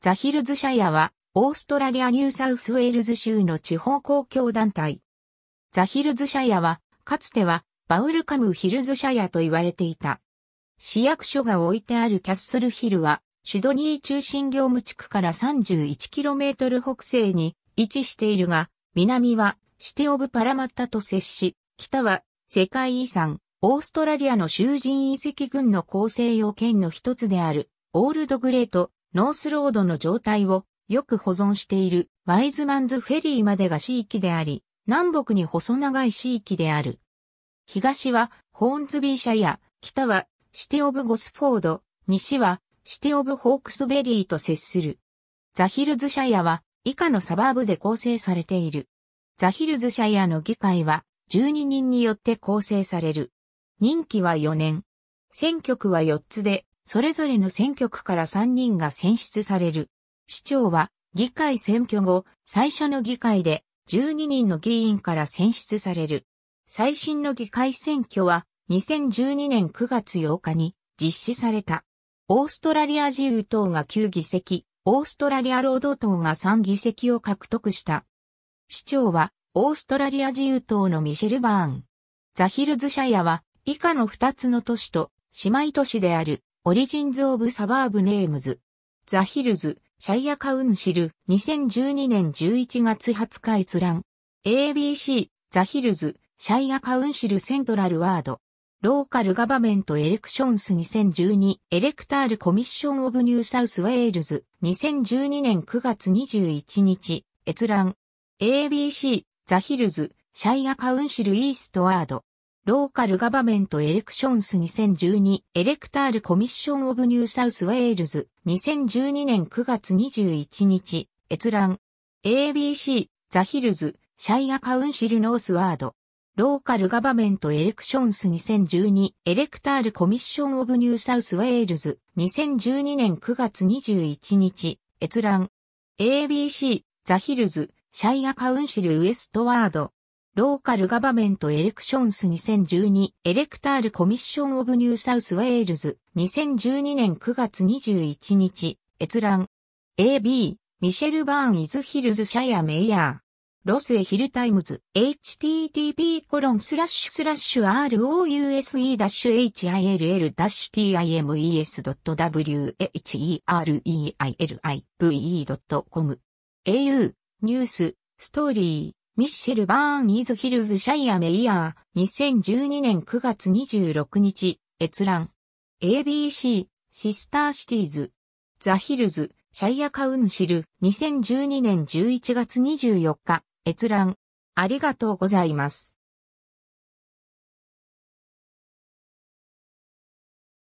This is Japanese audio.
ザヒルズシャイアは、オーストラリア・ニューサウスウェールズ州の地方公共団体。ザヒルズシャイアは、かつては、バウルカム・ヒルズシャイアと言われていた。市役所が置いてあるキャッスルヒルは、シュドニー中心業務地区から 31km 北西に位置しているが、南はシテオブパラマッタと接し、北は世界遺産、オーストラリアの囚人遺跡群の構成要件の一つである、オールドグレート、ノースロードの状態をよく保存しているワイズマンズフェリーまでが地域であり、南北に細長い地域である。東はホーンズビーシャや、北はシテオブゴスフォード、西はシテオブホークスベリーと接する。ザヒルズシャヤは以下のサバーブで構成されている。ザヒルズシャヤの議会は12人によって構成される。任期は4年。選挙区は4つで、それぞれの選挙区から3人が選出される。市長は、議会選挙後、最初の議会で、12人の議員から選出される。最新の議会選挙は、2012年9月8日に実施された。オーストラリア自由党が9議席、オーストラリア労働党が3議席を獲得した。市長は、オーストラリア自由党のミシェル・バーン。ザヒルズシャヤは、以下の2つの都市と、姉妹都市である、オリジンズ・オブ・サバーブ・ネームズ。ザ・ヒルズ、シャイア・カウンシル、2012年11月20日閲覧。ABC、ザ・ヒルズ、シャイア・カウンシル・セントラル・ワード。ローカル・ガバメント・エレクションス2012、エレクタール・コミッション・オブ・ニュー・サウス・ウェールズ、2012年9月21日、閲覧。ABC、ザ・ヒルズ、シャイア・カウンシル・イースト・ワード。ローカルガバメントエレクションス2012エレクタールコミッションオブニューサウスウェールズ2012年9月21日閲覧 ABC ザヒルズシャイアカウンシルノースワードローカルガバメントエレクションス2012エレクタールコミッションオブニューサウスウェールズ2012年9月21日閲覧 ABC ザヒルズシャイアカウンシルウエストワードローカルガバメントエレクションス2012エレクタールコミッションオブニューサウスウェールズ2012年9月21日閲覧 AB ミシェル・バーン・イズ・ヒルズ・シャヤ・メイヤーロスエ・ヒル・タイムズ http コロンスラッシュスラッシュ rouse-hill-times.whereil.com au ニュースストーリーミッシェル・バーン・イズ・ヒルズ・シャイア・メイヤー、2012年9月26日、閲覧。ABC、シスター・シティーズ、ザ・ヒルズ、シャイア・カウンシル、2012年11月24日、閲覧。ありがとうございます。